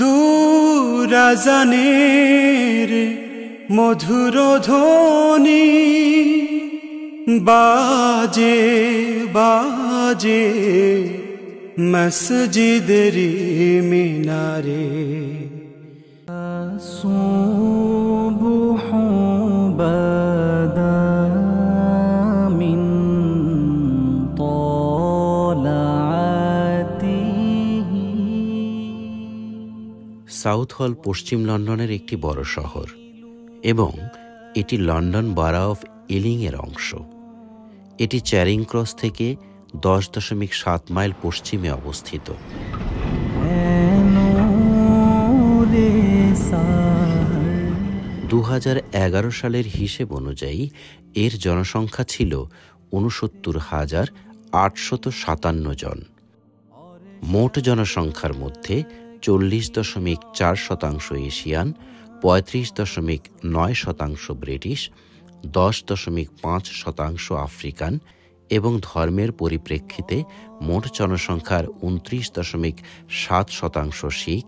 দূরাজানের মধুর ধ্বনি বাজে বাজে মসজিদের মিনারে সুবহ বদা সাউথ হল পশ্চিম লন্ডনের একটি বড় শহর এবং এটি লন্ডন বারা অফ ইলিংয়ের অংশ এটি চ্যারিং ক্রস থেকে দশ দশমিক সাত মাইল পশ্চিমে অবস্থিত দু সালের হিসেব অনুযায়ী এর জনসংখ্যা ছিল উনসত্তর হাজার আটশত সাতান্ন জন মোট জনসংখ্যার মধ্যে চল্লিশ দশমিক চার শতাংশ এশিয়ান পঁয়ত্রিশ দশমিক নয় শতাংশ ব্রিটিশ দশ দশমিক পাঁচ শতাংশ আফ্রিকান এবং ধর্মের পরিপ্রেক্ষিতে মোট জনসংখ্যার উনত্রিশ দশমিক সাত শতাংশ শিখ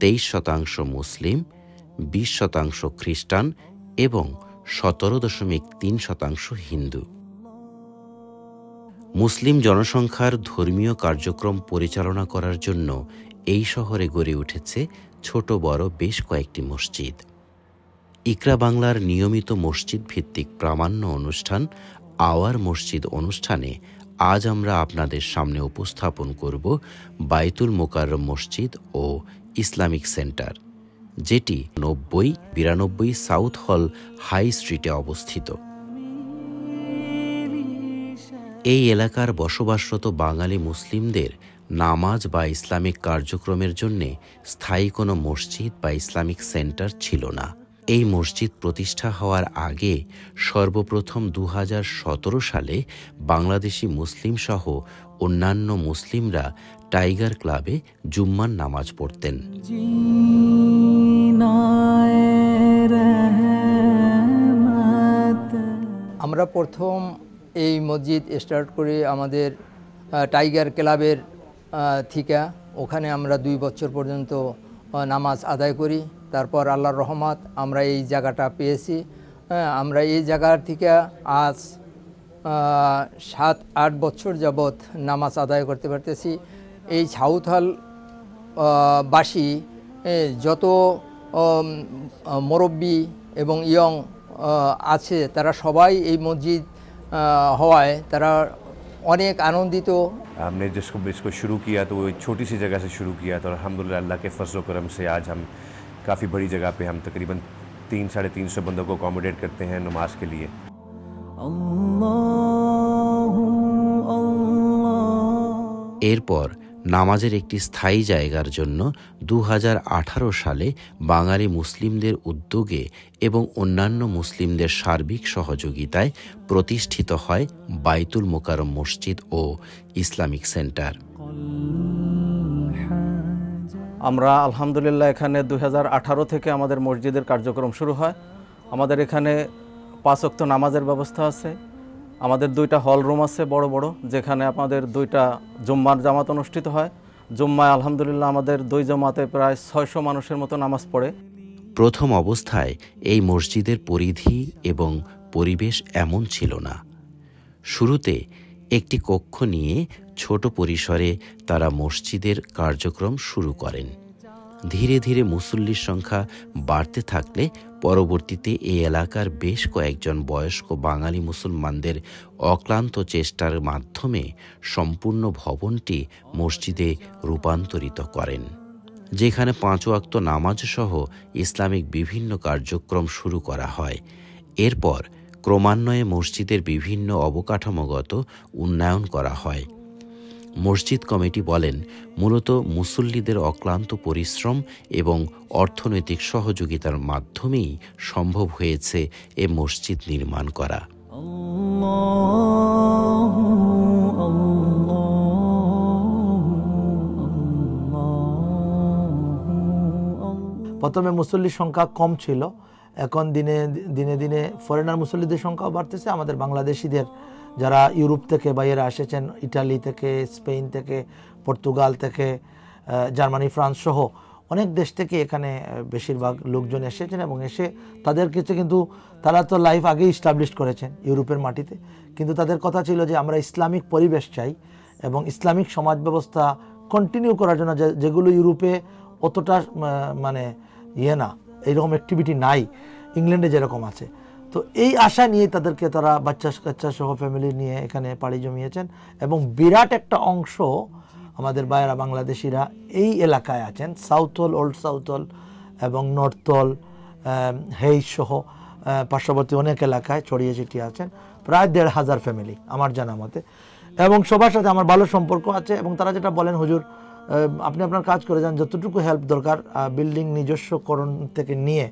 তেইশ শতাংশ মুসলিম বিশ শতাংশ খ্রিস্টান এবং সতেরো দশমিক তিন শতাংশ হিন্দু মুসলিম জনসংখ্যার ধর্মীয় কার্যক্রম পরিচালনা করার জন্য এই শহরে গড়ে উঠেছে ছোট বড় বেশ কয়েকটি মসজিদ ইকরা বাংলার নিয়মিত মসজিদ ভিত্তিক প্রামাণ্য অনুষ্ঠান আওয়ার মসজিদ অনুষ্ঠানে আজ আমরা আপনাদের সামনে উপস্থাপন করব বাইতুল মোকাররম মসজিদ ও ইসলামিক সেন্টার যেটি নব্বই বিরানব্বই সাউথ হল হাই স্ট্রিটে অবস্থিত এই এলাকার বসবাসরত বাঙালি মুসলিমদের নামাজ বা ইসলামিক কার্যক্রমের জন্যে স্থায়ী কোনো মসজিদ বা ইসলামিক সেন্টার ছিল না এই মসজিদ প্রতিষ্ঠা হওয়ার আগে সর্বপ্রথম দু সালে বাংলাদেশি মুসলিম সহ অন্যান্য মুসলিমরা টাইগার ক্লাবে জুম্মান নামাজ পড়তেন আমরা প্রথম এই মসজিদ স্টার্ট করে আমাদের টাইগার ক্লাবের থিকা ওখানে আমরা দুই বছর পর্যন্ত নামাজ আদায় করি তারপর আল্লাহর রহমত আমরা এই জায়গাটা পেয়েছি আমরা এই জায়গার থেকে আজ সাত আট বছর যাবৎ নামাজ আদায় করতে পারতেছি এই সাউথাল বাসী যত মুরব্বী এবং ইয়ং আছে তারা সবাই এই মসজিদ হওয়ায় তারা अनेक आनंदित हो हमने जिसको इसको शुरू किया तो वो एक छोटी सी जगह से शुरू किया था और अलहमदिल्ला अल्लाह के फर्जो करम से आज हम काफ़ी बड़ी जगह पे हम तकरीबन तीन साढ़े तीन सौ बंदों को अकोमोडेट करते हैं नमाज के लिए এরপর নামাজের একটি স্থায়ী জায়গার জন্য দু সালে বাঙালি মুসলিমদের উদ্যোগে এবং অন্যান্য মুসলিমদের সার্বিক সহযোগিতায় প্রতিষ্ঠিত হয় বাইতুল মোকারম মসজিদ ও ইসলামিক সেন্টার আমরা আলহামদুলিল্লাহ এখানে দু থেকে আমাদের মসজিদের কার্যক্রম শুরু হয় আমাদের এখানে পাঁচ অক্ত নামাজের ব্যবস্থা আছে আমাদের দুইটা হল রুম আছে বড় বড় যেখানে আমাদের দুইটা জুম্মার জামাত অনুষ্ঠিত হয় জুম্মায় আলহামদুলিল্লাহ আমাদের দুই জমাতে প্রায় ছয়শো মানুষের মতো নামাজ পড়ে প্রথম অবস্থায় এই মসজিদের পরিধি এবং পরিবেশ এমন ছিল না শুরুতে একটি কক্ষ নিয়ে ছোট পরিসরে তারা মসজিদের কার্যক্রম শুরু করেন ধীরে ধীরে মুসল্লির সংখ্যা বাড়তে থাকলে পরবর্তীতে এই এলাকার বেশ কয়েকজন বয়স্ক বাঙালি মুসলমানদের অক্লান্ত চেষ্টার মাধ্যমে সম্পূর্ণ ভবনটি মসজিদে রূপান্তরিত করেন যেখানে পাঁচ নামাজ নামাজসহ ইসলামিক বিভিন্ন কার্যক্রম শুরু করা হয় এরপর ক্রমান্বয়ে মসজিদের বিভিন্ন অবকাঠামোগত উন্নয়ন করা হয় মসজিদ কমিটি বলেন মূলত মুসল্লিদের অক্লান্ত পরিশ্রম এবং অর্থনৈতিক সহযোগিতার মাধ্যমেই সম্ভব হয়েছে এ মসজিদ নির্মাণ করা প্রথমে মুসল্লির সংখ্যা কম ছিল এখন দিনে দিনে দিনে ফরেনার মুসল্লিদের সংখ্যাও বাড়তেছে আমাদের বাংলাদেশিদের যারা ইউরোপ থেকে বাইরে এসেছেন ইটালি থেকে স্পেন থেকে পর্তুগাল থেকে জার্মানি ফ্রান্স সহ অনেক দেশ থেকে এখানে বেশিরভাগ লোকজন এসেছেন এবং এসে তাদের কিছু কিন্তু তারা তো লাইফ আগেই ইস্টাবলিশ করেছেন ইউরোপের মাটিতে কিন্তু তাদের কথা ছিল যে আমরা ইসলামিক পরিবেশ চাই এবং ইসলামিক সমাজ ব্যবস্থা কন্টিনিউ করার জন্য যেগুলো ইউরোপে অতটা মানে ইয়ে না এইরকম অ্যাক্টিভিটি নাই ইংল্যান্ডে যেরকম আছে তো এই আশা নিয়ে তাদেরকে তারা বাচ্চা কাচ্চা সহ ফ্যামিলি নিয়ে এখানে পাড়ি জমিয়েছেন এবং বিরাট একটা অংশ আমাদের বাইরা বাংলাদেশিরা এই এলাকায় আছেন সাউথল ওল্ড সাউথল এবং নর্থল হেই um, সহ uh, পার্শ্ববর্তী অনেক এলাকায় ছড়িয়ে ছিটিয়ে আছেন প্রায় দেড় হাজার ফ্যামিলি আমার জানা মতে এবং সবার সাথে আমার ভালো সম্পর্ক আছে এবং তারা যেটা বলেন হুজুর um, আপনি আপনার কাজ করে যান যতটুকু হেল্প দরকার বিল্ডিং নিজস্বকরণ থেকে নিয়ে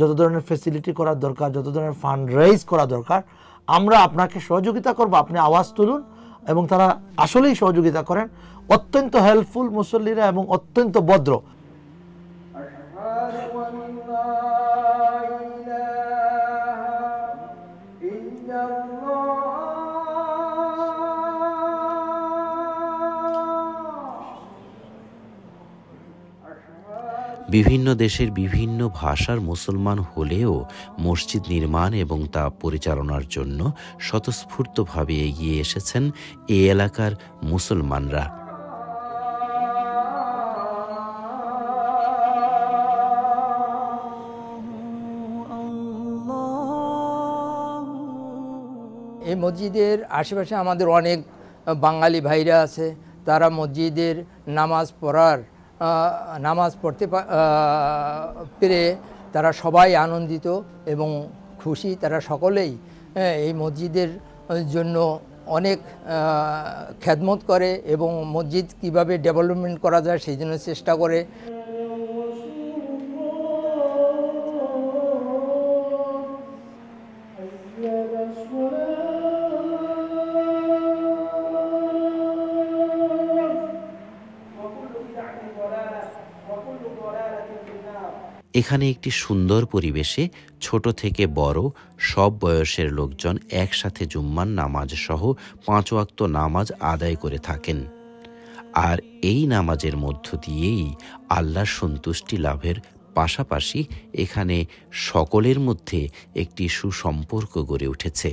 যত ধরনের ফেসিলিটি করার দরকার যত ধরনের ফান্ড রেইজ করা দরকার আমরা আপনাকে সহযোগিতা করব আপনি আওয়াজ তুলুন এবং তারা আসলেই সহযোগিতা করেন অত্যন্ত হেল্পফুল মুসল্লিরা এবং অত্যন্ত ভদ্র বিভিন্ন দেশের বিভিন্ন ভাষার মুসলমান হলেও মসজিদ নির্মাণ এবং তা পরিচালনার জন্য স্বতঃস্ফূর্তভাবে এগিয়ে এসেছেন এ এলাকার মুসলমানরা এই মসজিদের আশেপাশে আমাদের অনেক বাঙালি ভাইরা আছে তারা মসজিদের নামাজ পড়ার নামাজ পড়তে পেরে তারা সবাই আনন্দিত এবং খুশি তারা সকলেই হ্যাঁ, এই মসজিদের জন্য অনেক খ্যাদমত করে এবং মসজিদ কিভাবে ডেভেলপমেন্ট করা যায় সেই জন্য চেষ্টা করে এখানে একটি সুন্দর পরিবেশে ছোট থেকে বড় সব বয়সের লোকজন একসাথে জুম্মান নামাজ সহ পাঁচ ওয়াক্ত নামাজ আদায় করে থাকেন আর এই নামাজের মধ্য দিয়েই আল্লাহর সন্তুষ্টি লাভের পাশাপাশি এখানে সকলের মধ্যে একটি সুসম্পর্ক গড়ে উঠেছে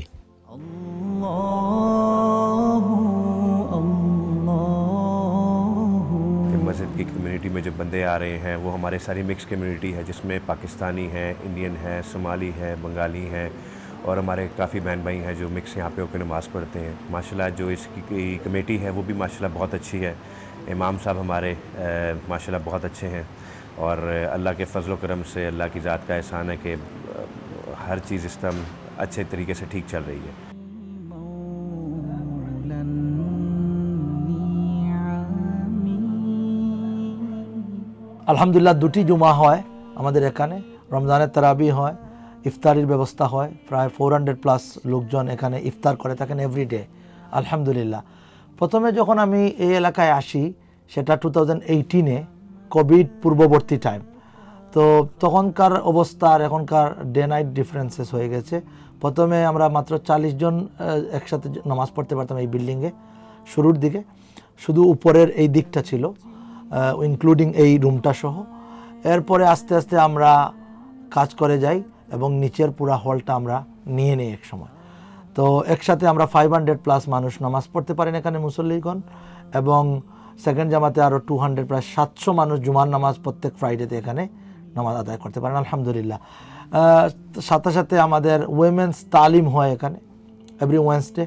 कम्युनिटी में जो बंदे आ रहे हैं वो हमारे सारी मिक्स कम्युनिटी है जिसमें पाकिस्तानी हैं इंडियन हैं शुमाली हैं बंगाली हैं और हमारे काफ़ी बहन भाई हैं जो मिक्स यहाँ पे होकर नमाज़ पढ़ते हैं माशाल्लाह जो इसकी कमेटी है वो भी माशाल्लाह बहुत अच्छी है इमाम साहब हमारे माशाल्लाह बहुत अच्छे हैं और अल्लाह के फजल करम से अल्लाह की ज़ात का एहसान है कि हर चीज़ इस तरह अच्छे तरीके से ठीक चल रही है আলহামদুলিল্লাহ দুটি জুমা হয় আমাদের এখানে রমজানের তারাবি হয় ইফতারির ব্যবস্থা হয় প্রায় ফোর হান্ড্রেড প্লাস লোকজন এখানে ইফতার করে থাকেন এভরিডে আলহামদুলিল্লাহ প্রথমে যখন আমি এই এলাকায় আসি সেটা টু থাউজেন্ড এইটিনে কোভিড পূর্ববর্তী টাইম তো তখনকার অবস্থা আর এখনকার ডে নাইট ডিফারেন্সেস হয়ে গেছে প্রথমে আমরা মাত্র চাল্লিশ জন একসাথে নামাজ পড়তে পারতাম এই বিল্ডিংয়ে শুরুর দিকে শুধু উপরের এই দিকটা ছিল ইনক্লুডিং এই রুমটা সহ এরপরে আস্তে আস্তে আমরা কাজ করে যাই এবং নিচের পুরা হলটা আমরা নিয়ে নিই এক সময় তো একসাথে আমরা ফাইভ হান্ড্রেড প্লাস মানুষ নামাজ পড়তে পারেন এখানে মুসল্লিগণ এবং সেকেন্ড জামাতে আরও টু হান্ড্রেড প্রায় সাতশো মানুষ জুমার নামাজ প্রত্যেক ফ্রাইডেতে এখানে নামাজ আদায় করতে পারেন আলহামদুলিল্লাহ সাথে সাথে আমাদের উইমেন্স তালিম হয় এখানে এভরি ওয়েন্সডে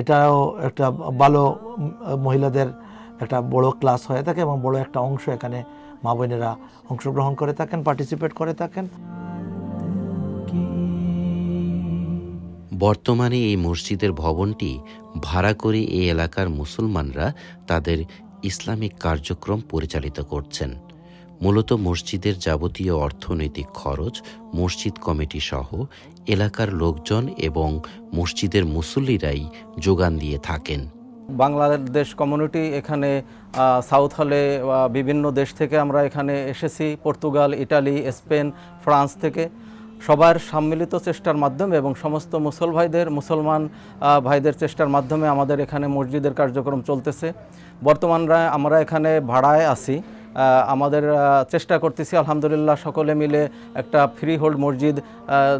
এটাও একটা ভালো মহিলাদের একটা বড় ক্লাস হয়ে থাকে এবং বড় একটা অংশ এখানে মা বোনেরা অংশগ্রহণ করে থাকেন পার্টিসিপেট করে থাকেন বর্তমানে এই মসজিদের ভবনটি ভাড়া করে এই এলাকার মুসলমানরা তাদের ইসলামিক কার্যক্রম পরিচালিত করছেন মূলত মসজিদের যাবতীয় অর্থনৈতিক খরচ মসজিদ কমিটি সহ এলাকার লোকজন এবং মসজিদের মুসল্লিরাই যোগান দিয়ে থাকেন বাংলাদেশ কমিউনিটি এখানে সাউথ হলে বিভিন্ন দেশ থেকে আমরা এখানে এসেছি পর্তুগাল ইটালি স্পেন ফ্রান্স থেকে সবার সম্মিলিত চেষ্টার মাধ্যমে এবং সমস্ত মুসল ভাইদের মুসলমান ভাইদের চেষ্টার মাধ্যমে আমাদের এখানে মসজিদের কার্যক্রম চলতেছে বর্তমানরা আমরা এখানে ভাড়ায় আছি আমাদের চেষ্টা করতেছি আলহামদুলিল্লাহ সকলে মিলে একটা ফ্রি হোল্ড মসজিদ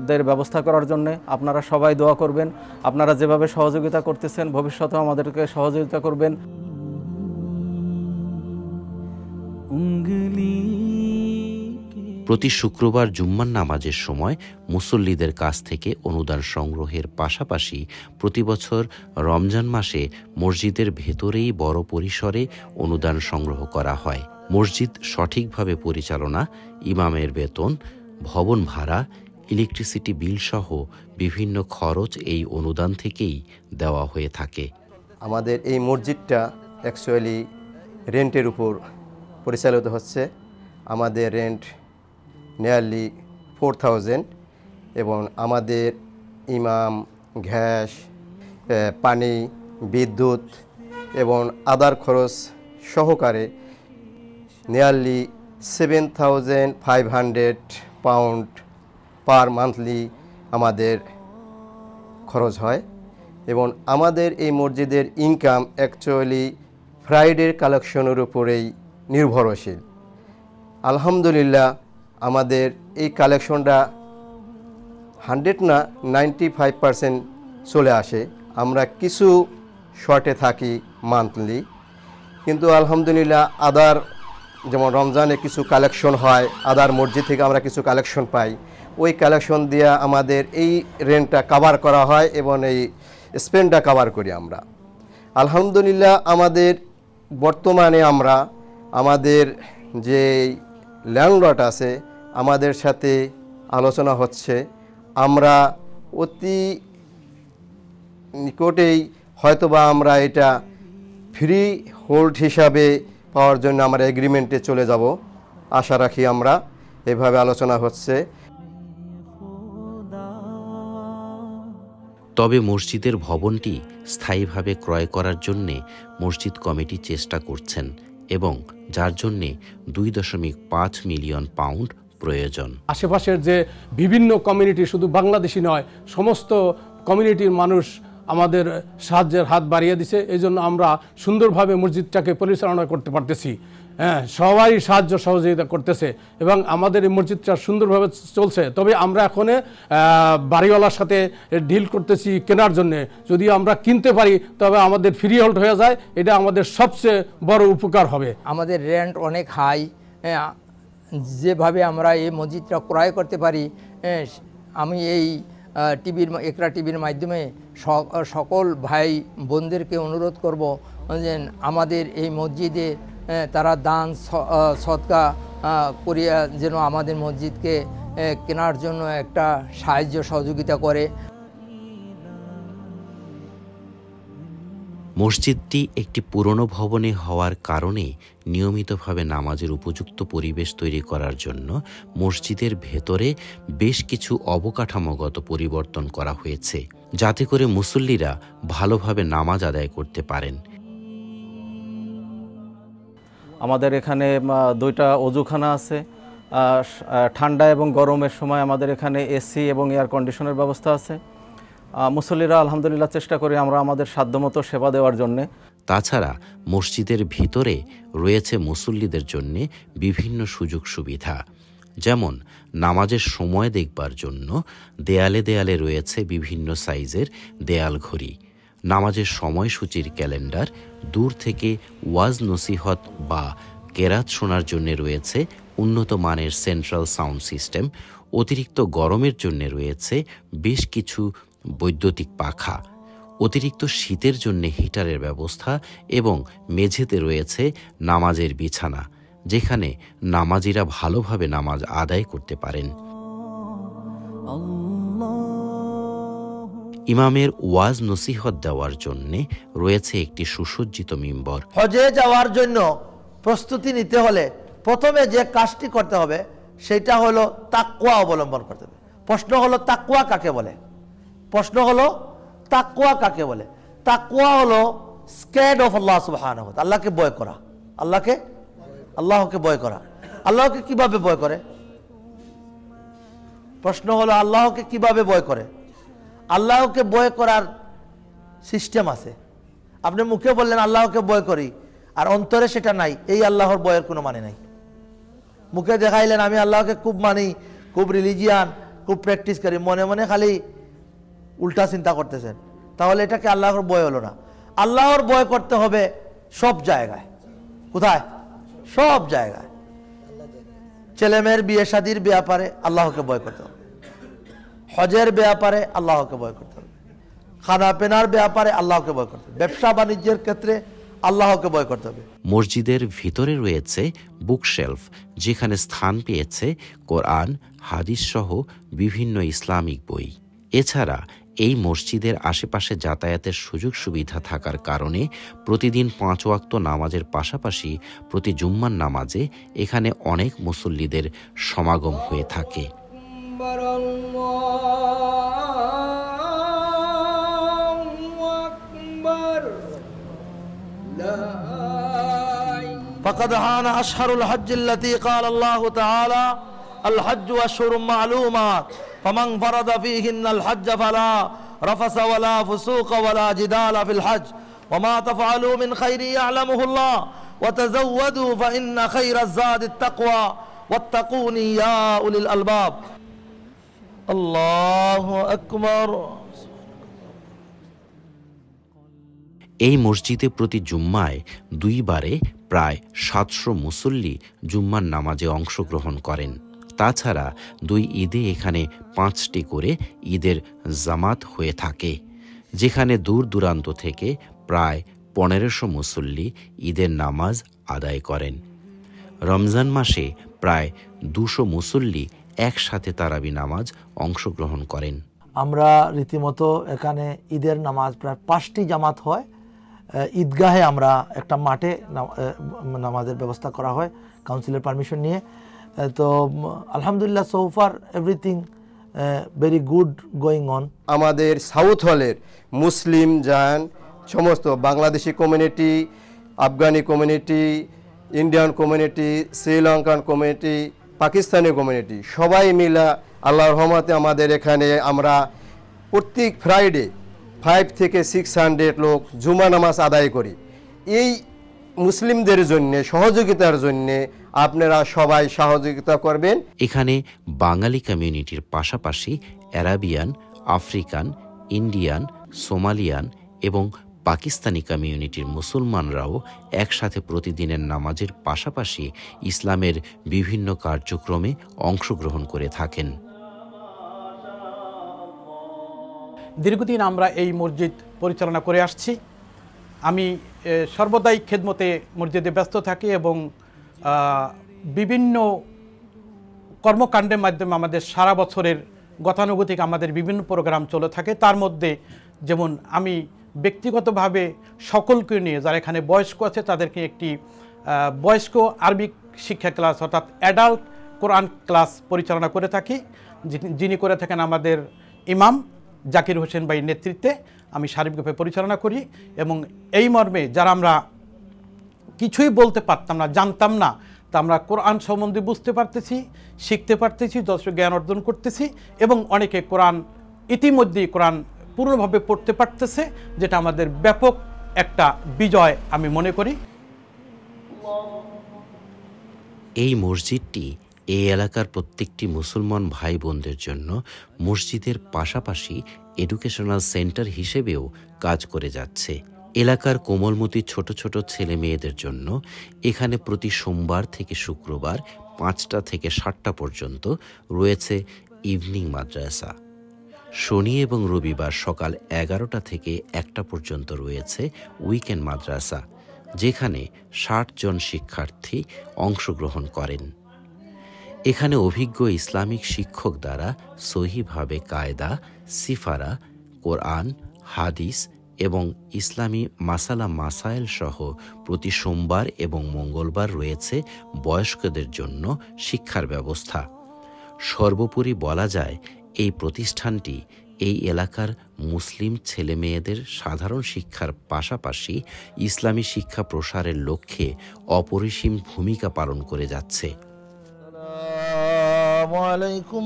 দের ব্যবস্থা করার জন্য আপনারা সবাই দোয়া করবেন আপনারা যেভাবে সহযোগিতা করতেছেন ভবিষ্যতেও আমাদেরকে সহযোগিতা করবেন প্রতি শুক্রবার জুম্মার নামাজের সময় মুসল্লিদের কাছ থেকে অনুদান সংগ্রহের পাশাপাশি প্রতি বছর রমজান মাসে মসজিদের ভেতরেই বড় পরিসরে অনুদান সংগ্রহ করা হয় মসজিদ সঠিকভাবে পরিচালনা ইমামের বেতন ভবন ভাড়া ইলেকট্রিসিটি বিলসহ বিভিন্ন খরচ এই অনুদান থেকেই দেওয়া হয়ে থাকে আমাদের এই মসজিদটা অ্যাকচুয়ালি রেন্টের উপর পরিচালিত হচ্ছে আমাদের রেন্ট নিয়ারলি ফোর থাউজেন্ড এবং আমাদের ইমাম গ্যাস পানি বিদ্যুৎ এবং আদার খরচ সহকারে nearly 7,500 পাউন্ড পার মান্থলি আমাদের খরচ হয় এবং আমাদের এই মসজিদের ইনকাম অ্যাকচুয়ালি ফ্রাইডের কালেকশনের উপরেই নির্ভরশীল আলহামদুলিল্লাহ আমাদের এই কালেকশনটা হান্ড্রেড না নাইনটি ফাইভ পারসেন্ট চলে আসে আমরা কিছু শর্টে থাকি মান্থলি কিন্তু আলহামদুলিল্লাহ আদার যেমন রমজানে কিছু কালেকশন হয় আদার মসজিদ থেকে আমরা কিছু কালেকশন পাই ওই কালেকশন দিয়ে আমাদের এই রেন্টটা কাভার করা হয় এবং এই স্পেনটা কাভার করি আমরা আলহামদুলিল্লাহ আমাদের বর্তমানে আমরা আমাদের যে ল্যান্ডলট আছে আমাদের সাথে আলোচনা হচ্ছে আমরা অতি নিকটেই হয়তোবা আমরা এটা ফ্রি হোল্ড হিসাবে পাওয়ার জন্য আমরা এগ্রিমেন্টে চলে যাব আশা রাখি আমরা এভাবে আলোচনা হচ্ছে তবে মসজিদের ভবনটি স্থায়ীভাবে ক্রয় করার জন্যে মসজিদ কমিটি চেষ্টা করছেন এবং যার জন্যে দুই দশমিক পাঁচ মিলিয়ন পাউন্ড প্রয়োজন আশেপাশের যে বিভিন্ন কমিউনিটি শুধু বাংলাদেশি নয় সমস্ত কমিউনিটির মানুষ আমাদের সাহায্যের হাত বাড়িয়ে দিছে এই জন্য আমরা সুন্দরভাবে মসজিদটাকে পরিচালনা করতে পারতেছি হ্যাঁ সবাই সাহায্য সহযোগিতা করতেছে এবং আমাদের এই মসজিদটা সুন্দরভাবে চলছে তবে আমরা এখন বাড়িওয়ালার সাথে ডিল করতেছি কেনার জন্যে যদি আমরা কিনতে পারি তবে আমাদের ফ্রি হোল্ড হয়ে যায় এটা আমাদের সবচেয়ে বড় উপকার হবে আমাদের রেন্ট অনেক হাই হ্যাঁ, যেভাবে আমরা এই মসজিদটা ক্রয় করতে পারি হ্যাঁ, আমি এই টিভির একরা টিভির মাধ্যমে সকল ভাই বোনদেরকে অনুরোধ করব যে আমাদের এই মসজিদে তারা দান সৎকা করিয়া যেন আমাদের মসজিদকে কেনার জন্য একটা সাহায্য সহযোগিতা করে মসজিদটি একটি পুরনো ভবনে হওয়ার কারণে নিয়মিতভাবে নামাজের উপযুক্ত পরিবেশ তৈরি করার জন্য মসজিদের ভেতরে বেশ কিছু অবকাঠামোগত পরিবর্তন করা হয়েছে যাতে করে মুসল্লিরা ভালোভাবে নামাজ আদায় করতে পারেন আমাদের এখানে দুইটা অজুখানা আছে ঠান্ডা এবং গরমের সময় আমাদের এখানে এসি এবং এয়ার কন্ডিশনের ব্যবস্থা আছে মুসল্লিরা আলহামদুলিল্লাহ চেষ্টা করি আমরা আমাদের সাধ্যমতো সেবা দেওয়ার জন্যে তাছাড়া মসজিদের ভিতরে রয়েছে মুসল্লিদের জন্য বিভিন্ন সুযোগ সুবিধা যেমন নামাজের সময় দেখবার জন্য দেয়ালে দেয়ালে রয়েছে বিভিন্ন সাইজের দেয়াল ঘড়ি নামাজের সময়সূচির ক্যালেন্ডার দূর থেকে ওয়াজ নসিহত বা কেরাত শোনার জন্য রয়েছে উন্নত মানের সেন্ট্রাল সাউন্ড সিস্টেম অতিরিক্ত গরমের জন্য রয়েছে বেশ কিছু বৈদ্যুতিক পাখা অতিরিক্ত শীতের জন্য হিটারের ব্যবস্থা এবং মেঝেতে রয়েছে নামাজের বিছানা যেখানে নামাজিরা ভালোভাবে নামাজ আদায় করতে পারেন ইমামের ওয়াজ নসিহত দেওয়ার জন্য রয়েছে একটি সুসজ্জিত মিম্বর হজে যাওয়ার জন্য প্রস্তুতি নিতে হলে প্রথমে যে কাজটি করতে হবে সেটা হলো তাকুয়া অবলম্বন করতে হবে প্রশ্ন হলো তাকুয়া কাকে বলে প্রশ্ন হলো তাকুয়া কাকে বলে তাকুয়া হলো স্ক্যাড অফ আল্লাহ সুবাহান আল্লাহকে বয় করা আল্লাহকে আল্লাহকে বয় করা আল্লাহকে কিভাবে বয় করে প্রশ্ন হলো আল্লাহকে কিভাবে বয় করে আল্লাহকে বয় করার সিস্টেম আছে আপনি মুখে বললেন আল্লাহকে বয় করি আর অন্তরে সেটা নাই এই আল্লাহর বয়ের কোনো মানে নাই মুখে দেখাইলেন আমি আল্লাহকে খুব মানি খুব রিলিজিয়ান খুব প্র্যাকটিস করি মনে মনে খালি উল্টা চিন্তা করতেছেন তাহলে এটাকে আল্লাহর বয় হলো না আল্লাহর বয় করতে হবে সব জায়গায় কোথায় সব জায়গায় ছেলেমেয়ের বিয়ে শাদির ব্যাপারে আল্লাহকে বয় করতে হবে হজের ব্যাপারে আল্লাহকে বয় করতে হবে খানা পেনার ব্যাপারে আল্লাহকে বয় করতে হবে ব্যবসা বাণিজ্যের ক্ষেত্রে আল্লাহকে বয় করতে হবে মসজিদের ভিতরে রয়েছে বুকশেলফ যেখানে স্থান পেয়েছে কোরআন হাদিস সহ বিভিন্ন ইসলামিক বই এছাড়া এই মসজিদের আশেপাশে যাতায়াতের সুযোগ সুবিধা থাকার কারণে প্রতিদিন পাঁচ ওয়াক্ত নামাজের পাশাপাশি প্রতি জুম্মার নামাজে এখানে অনেক মুসল্লিদের সমাগম হয়ে থাকে فقد هان أشهر الحج التي قال الله تعالى الحج أشهر معلومات ফমাং ফরাদা ফিহিন্নাল হজ্জ ফালা রাফাসা ওয়ালা ফুসুকা ওয়ালা জিদালা ফিল হজ্জ وما تفعلوا من خير يعلمه الله وتزودوا فإن خير الزاد التقوى واتقوني يا أولي الألباب الله أكبر এই মসজিদে প্রতি জুম্মায় দুইবারে প্রায় সাতশো মুসল্লি জুম্মার নামাজে অংশগ্রহণ করেন তাছাড়া দুই ঈদে এখানে পাঁচটি করে ঈদের জামাত হয়ে থাকে যেখানে দূর দূরান্ত থেকে প্রায় পনেরোশো মুসল্লি ঈদের নামাজ আদায় করেন রমজান মাসে প্রায় দুশো মুসল্লি একসাথে তারাবি নামাজ অংশগ্রহণ করেন আমরা রীতিমতো এখানে ঈদের নামাজ প্রায় পাঁচটি জামাত হয় ঈদগাহে আমরা একটা মাঠে নামাজের ব্যবস্থা করা হয় কাউন্সিলের পারমিশন নিয়ে Uh, তো আলহামদুলিল্লাহ so far everything very good going on আমাদের সাউথ হলের মুসলিম জান সমস্ত Bangladeshi community Afghani community Indian community Sri Lankan community Pakistani community সবাই মিলা আল্লাহ রহমতে আমাদের এখানে আমরা প্রত্যেক ফ্রাইডে ফাইভ থেকে সিক্স হান্ড্রেড লোক জুমা নামাজ আদায় করি এই মুসলিমদের জন্যে সহযোগিতার জন্যে আপনারা সবাই সহযোগিতা করবেন এখানে বাঙালি কমিউনিটির পাশাপাশি অ্যারাবিয়ান আফ্রিকান ইন্ডিয়ান সোমালিয়ান এবং পাকিস্তানি কমিউনিটির মুসলমানরাও একসাথে প্রতিদিনের নামাজের পাশাপাশি ইসলামের বিভিন্ন কার্যক্রমে অংশগ্রহণ করে থাকেন দীর্ঘদিন আমরা এই মসজিদ পরিচালনা করে আসছি আমি সর্বদাই খেদমতে মসজিদে ব্যস্ত থাকি এবং বিভিন্ন কর্মকাণ্ডের মাধ্যমে আমাদের সারা বছরের গতানুগতিক আমাদের বিভিন্ন প্রোগ্রাম চলে থাকে তার মধ্যে যেমন আমি ব্যক্তিগতভাবে সকলকে নিয়ে যারা এখানে বয়স্ক আছে তাদেরকে একটি বয়স্ক আরবিক শিক্ষা ক্লাস অর্থাৎ অ্যাডাল্ট কোরআন ক্লাস পরিচালনা করে থাকি যিনি করে থাকেন আমাদের ইমাম জাকির হোসেন ভাইয়ের নেতৃত্বে আমি সার্বিকভাবে পরিচালনা করি এবং এই মর্মে যারা আমরা কিছুই বলতে পারতাম না জানতাম না তা আমরা কোরআন সম্বন্ধে বুঝতে পারতেছি শিখতে পারতেছি যথেষ্ট জ্ঞান অর্জন করতেছি এবং অনেকে কোরআন ইতিমধ্যেই কোরআন পূর্ণভাবে পড়তে পারতেছে যেটা আমাদের ব্যাপক একটা বিজয় আমি মনে করি এই মসজিদটি এই এলাকার প্রত্যেকটি মুসলমান ভাই বোনদের জন্য মসজিদের পাশাপাশি এডুকেশনাল সেন্টার হিসেবেও কাজ করে যাচ্ছে এলাকার কোমলমতি ছোট ছোট ছেলে মেয়েদের জন্য এখানে প্রতি সোমবার থেকে শুক্রবার পাঁচটা থেকে সাতটা পর্যন্ত রয়েছে ইভিনিং মাদ্রাসা শনি এবং রবিবার সকাল এগারোটা থেকে একটা পর্যন্ত রয়েছে উইকেন্ড মাদ্রাসা যেখানে ষাট জন শিক্ষার্থী অংশগ্রহণ করেন এখানে অভিজ্ঞ ইসলামিক শিক্ষক দ্বারা সহিভাবে কায়দা সিফারা কোরআন হাদিস এবং ইসলামী মাসালা মাসাইল সহ প্রতি সোমবার এবং মঙ্গলবার রয়েছে বয়স্কদের জন্য শিক্ষার ব্যবস্থা সর্বোপরি বলা যায় এই প্রতিষ্ঠানটি এই এলাকার মুসলিম ছেলে মেয়েদের সাধারণ শিক্ষার পাশাপাশি ইসলামী শিক্ষা প্রসারের লক্ষ্যে অপরিসীম ভূমিকা পালন করে যাচ্ছে আলাইকুম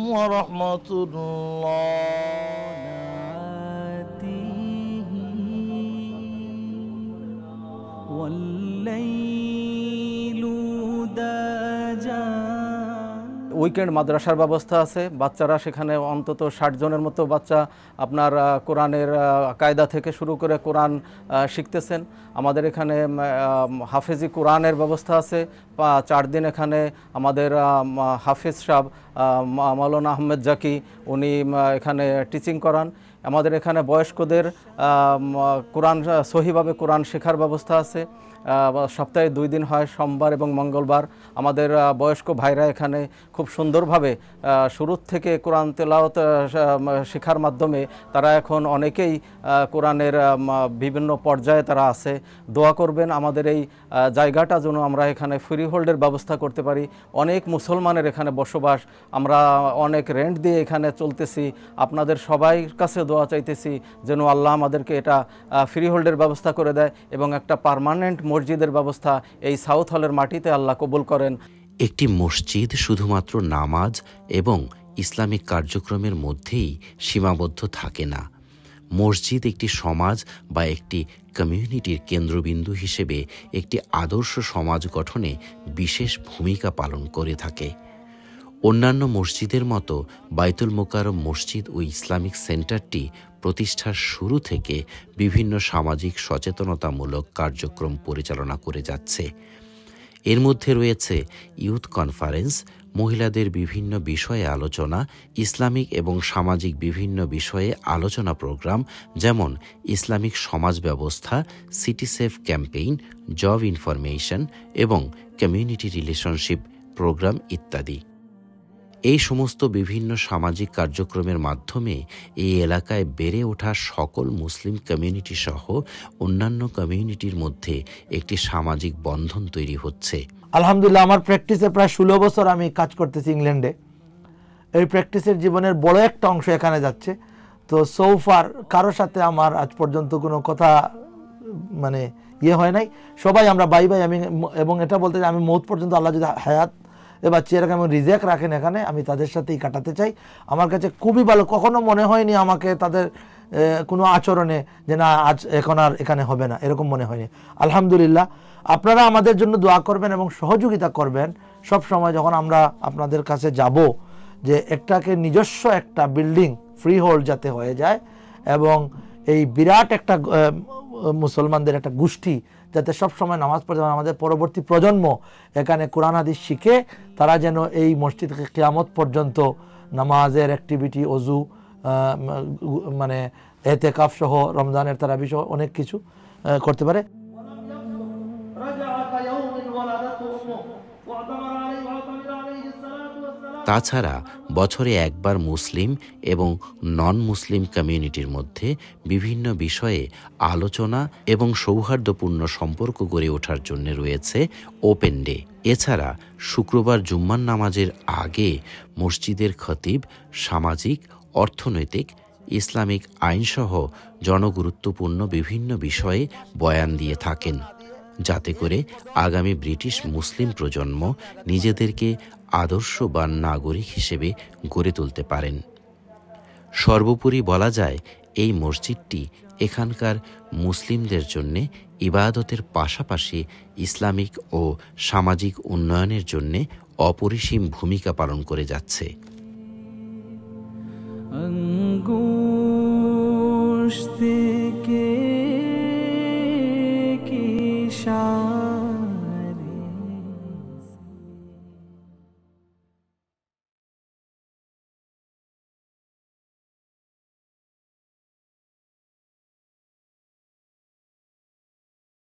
উইকেন্ড মাদ্রাসার ব্যবস্থা আছে বাচ্চারা সেখানে অন্তত ষাট জনের মতো বাচ্চা আপনার কোরআনের কায়দা থেকে শুরু করে কোরআন শিখতেছেন আমাদের এখানে হাফেজি কোরআনের ব্যবস্থা আছে চার দিন এখানে আমাদের হাফেজ সাহ মাওলানা আহমেদ জাকি উনি এখানে টিচিং করান আমাদের এখানে বয়স্কদের কোরআন সহিভাবে কোরআন শেখার ব্যবস্থা আছে সপ্তাহে দুই দিন হয় সোমবার এবং মঙ্গলবার আমাদের বয়স্ক ভাইরা এখানে খুব সুন্দরভাবে শুরুর থেকে কোরআন তেলাওত শেখার মাধ্যমে তারা এখন অনেকেই কোরআনের বিভিন্ন পর্যায়ে তারা আছে দোয়া করবেন আমাদের এই জায়গাটা যেন আমরা এখানে ফ্রি হোল্ডের ব্যবস্থা করতে পারি অনেক মুসলমানের এখানে বসবাস আমরা অনেক রেন্ট দিয়ে এখানে চলতেছি আপনাদের সবাই কাছে দোয়া চাইতেছি যেন আল্লাহ আমাদেরকে এটা ফ্রি হোল্ডের ব্যবস্থা করে দেয় এবং একটা পারমানেন্ট মসজিদের ব্যবস্থা এই সাউথ হলের মাটিতে আল্লাহ কবুল করেন একটি মসজিদ শুধুমাত্র নামাজ এবং ইসলামিক কার্যক্রমের মধ্যেই সীমাবদ্ধ থাকে না মসজিদ একটি সমাজ বা একটি কমিউনিটির কেন্দ্রবিন্দু হিসেবে একটি আদর্শ সমাজ গঠনে বিশেষ ভূমিকা পালন করে থাকে অন্যান্য মসজিদের মতো বাইতুল মোকারম মসজিদ ও ইসলামিক সেন্টারটি প্রতিষ্ঠার শুরু থেকে বিভিন্ন সামাজিক সচেতনতামূলক কার্যক্রম পরিচালনা করে যাচ্ছে এর মধ্যে রয়েছে ইউথ কনফারেন্স মহিলাদের বিভিন্ন বিষয়ে আলোচনা ইসলামিক এবং সামাজিক বিভিন্ন বিষয়ে আলোচনা প্রোগ্রাম যেমন ইসলামিক সমাজ ব্যবস্থা city safe campaign job information এবং কমিউনিটি রিলেশনশিপ প্রোগ্রাম ইত্যাদি এই সমস্ত বিভিন্ন সামাজিক কার্যক্রমের মাধ্যমে এই এলাকায় বেড়ে ওঠা সকল মুসলিম কমিউনিটি সহ অন্যান্য কমিউনিটির মধ্যে একটি সামাজিক বন্ধন তৈরি হচ্ছে আলহামদুলিল্লাহ আমার প্র্যাকটিসে প্রায় ষোলো বছর আমি কাজ করতেছি ইংল্যান্ডে এই প্র্যাকটিসের জীবনের বড় একটা অংশ এখানে যাচ্ছে তো সৌফার কারোর সাথে আমার আজ পর্যন্ত কোনো কথা মানে ইয়ে হয় নাই সবাই আমরা বাই বাই আমি এবং এটা বলতে আমি মৌত পর্যন্ত আল্লাহ যদি হায়াত এ বাচ্চারা কেমন রিজেক্ট রাখেন এখানে আমি তাদের সাথেই কাটাতে চাই আমার কাছে খুবই ভালো কখনো মনে হয়নি আমাকে তাদের কোনো আচরণে যে না আজ এখন আর এখানে হবে না এরকম মনে হয়নি আলহামদুলিল্লাহ আপনারা আমাদের জন্য দোয়া করবেন এবং সহযোগিতা করবেন সব সময় যখন আমরা আপনাদের কাছে যাব যে একটাকে নিজস্ব একটা বিল্ডিং ফ্রি হোল্ড যাতে হয়ে যায় এবং এই বিরাট একটা মুসলমানদের একটা গোষ্ঠী যাতে সবসময় নামাজ পড়ে আমাদের পরবর্তী প্রজন্ম এখানে কোরআন আদি শিখে তারা যেন এই মসজিদ কেয়ামত পর্যন্ত নামাজের অ্যাক্টিভিটি অজু মানে এতেকাফ সহ রমজানের তারা বিষয় অনেক কিছু করতে পারে তাছাড়া বছরে একবার মুসলিম এবং নন মুসলিম কমিউনিটির মধ্যে বিভিন্ন বিষয়ে আলোচনা এবং সৌহার্দ্যপূর্ণ সম্পর্ক গড়ে ওঠার জন্য রয়েছে ওপেন ডে এছাড়া শুক্রবার জুম্মান নামাজের আগে মসজিদের খতিব সামাজিক অর্থনৈতিক ইসলামিক আইনসহ জনগুরুত্বপূর্ণ বিভিন্ন বিষয়ে বয়ান দিয়ে থাকেন যাতে করে আগামী ব্রিটিশ মুসলিম প্রজন্ম নিজেদেরকে আদর্শ বা নাগরিক হিসেবে গড়ে তুলতে পারেন সর্বোপরি বলা যায় এই মসজিদটি এখানকার মুসলিমদের জন্যে ইবাদতের পাশাপাশি ইসলামিক ও সামাজিক উন্নয়নের জন্যে অপরিসীম ভূমিকা পালন করে যাচ্ছে Oh.